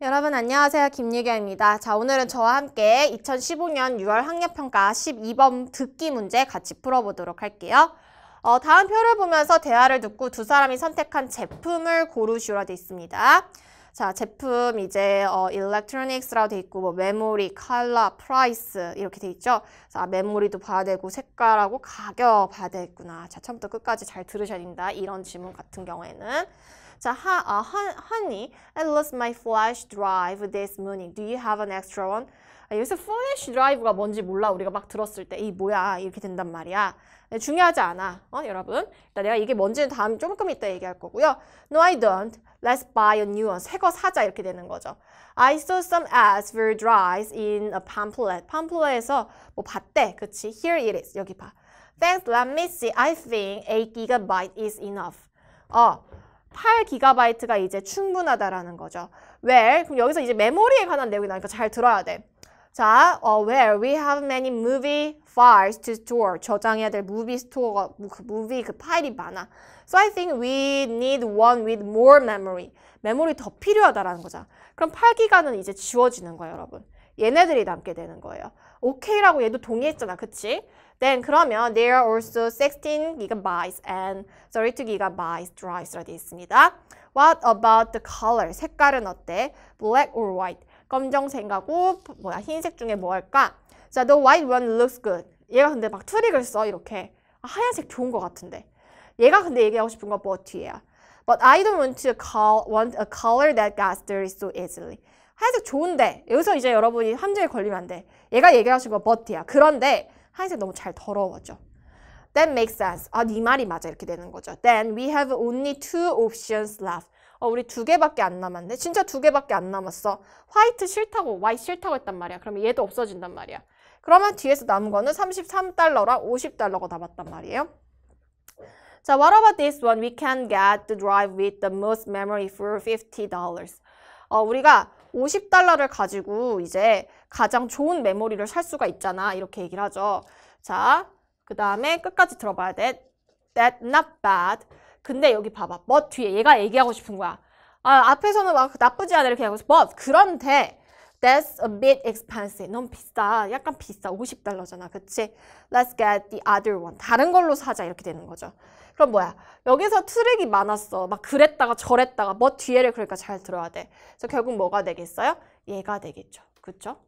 여러분 안녕하세요. 김유경입니다 자, 오늘은 저와 함께 2015년 6월 학력평가 12번 듣기 문제 같이 풀어보도록 할게요. 어, 다음 표를 보면서 대화를 듣고 두 사람이 선택한 제품을 고르시오라 되어 있습니다. 자, 제품 이제 어, electronics라고 돼 있고 뭐 메모리, 컬러, 프라이스 이렇게 돼 있죠. 자, 메모리도 봐야 되고 색깔하고 가격 봐야 되겠구나. 자, 처음부터 끝까지 잘 들으셔야 된다 이런 질문 같은 경우에는 자, 하, 아, honey, I lost my flash drive this morning. Do you have an extra one? 여기서 flash drive가 뭔지 몰라 우리가 막 들었을 때 이 뭐야 이렇게 된단 말이야. 중요하지 않아, 어 여러분. 일단 내가 이게 뭔지는 다음 조금 이따 얘기할 거고요. No, I don't. Let's buy a new one. 새 거 사자 이렇게 되는 거죠. I saw some ads for drives in a pamphlet. 팜플렛에서 뭐 봤대, 그치? Here it is. 여기 봐. Thanks, let me see. I think 8GB is enough. 어, 8GB가 이제 충분하다라는 거죠. Where, 그럼 여기서 이제 메모리에 관한 내용이 나니까 잘 들어야 돼. 자, 어, where we have many movie files to store. 저장해야 될 movie s t o r e 가그 movie 그 파일이 많아. So I think we need one with more memory. 메모리 더 필요하다라는 거죠. 그럼 8기가는 이제 지워지는 거예요, 여러분. 얘네들이 남게 되는 거예요. 오케이라고 얘도 동의했잖아. 그치? Then 그러면 there are also 16 gigabytes and 32 gigabytes drives라 되어 있습니다. What about the color? 색깔은 어때? Black or white? 검정색하고 뭐야 흰색 중에 뭐 할까? 자, the white one looks good. 얘가 근데 막 트릭을 써 이렇게 아, 하얀색 좋은 것 같은데 얘가 근데 얘기하고 싶은 건뭐 뒤에야. But I don't want to call want a color that gets dirty so easily. 하얀색 좋은데 여기서 이제 여러분이 함정에 걸리면 안 돼. 얘가 얘기하신 거 버티야. 그런데 하얀색 너무 잘 더러워져. That makes sense. 아, 네 말이 맞아. 이렇게 되는 거죠. Then we have only two options left. 어, 우리 두 개밖에 안 남았네. 진짜 두 개밖에 안 남았어. 화이트 싫다고, 화이트 싫다고 했단 말이야. 그러면 얘도 없어진단 말이야. 그러면 뒤에서 남은 거는 33달러랑 50달러가 남았단 말이에요. 자, what about this one? We can get the drive with the most memory for $50. 어, 우리가 50달러를 가지고 이제 가장 좋은 메모리를 살 수가 있잖아. 이렇게 얘기를 하죠. 자, 그 다음에 끝까지 들어봐야 돼. That not bad. 근데 여기 봐봐. but 뒤에 얘가 얘기하고 싶은 거야. 아, 앞에서는 막 나쁘지 않아 이렇게 하고 싶어 but 그런데 That's a bit expensive. 너무 비싸. 약간 비싸. 50달러잖아. 그치? Let's get the other one. 다른 걸로 사자. 이렇게 되는 거죠. 그럼 뭐야? 여기서 트랙이 많았어. 막 그랬다가 저랬다가 뭐 뒤에를 그러니까 잘 들어야 돼. 그래서 결국 뭐가 되겠어요? 얘가 되겠죠. 그쵸?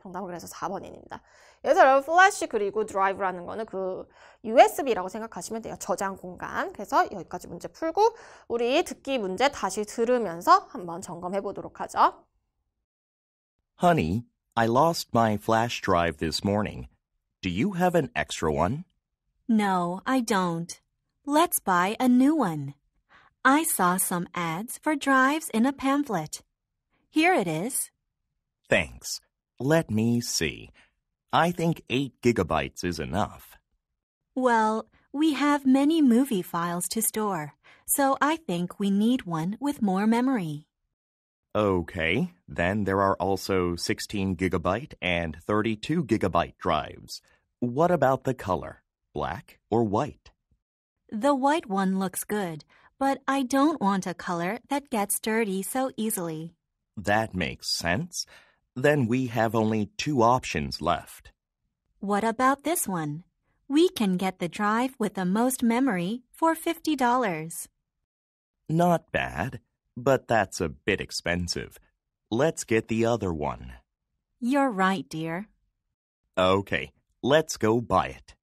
정답은 그래서 4번입니다. 그래서 여러분 플래시 그리고 드라이브라는 거는 그 USB라고 생각하시면 돼요. 저장 공간. 그래서 여기까지 문제 풀고 우리 듣기 문제 다시 들으면서 한번 점검해 보도록 하죠. Honey, I lost my flash drive this morning. Do you have an extra one? No, I don't. Let's buy a new one. I saw some ads for drives in a pamphlet. Here it is. Thanks. Let me see. I think 8 gigabytes is enough. Well, we have many movie files to store, so I think we need one with more memory. Okay, then there are also 16 gigabyte and 32 gigabyte drives. What about the color? Black or white? The white one looks good, but I don't want a color that gets dirty so easily. That makes sense. Then we have only two options left. What about this one? We can get the drive with the most memory for $50. Not bad. But that's a bit expensive. Let's get the other one. You're right, dear. Okay, let's go buy it.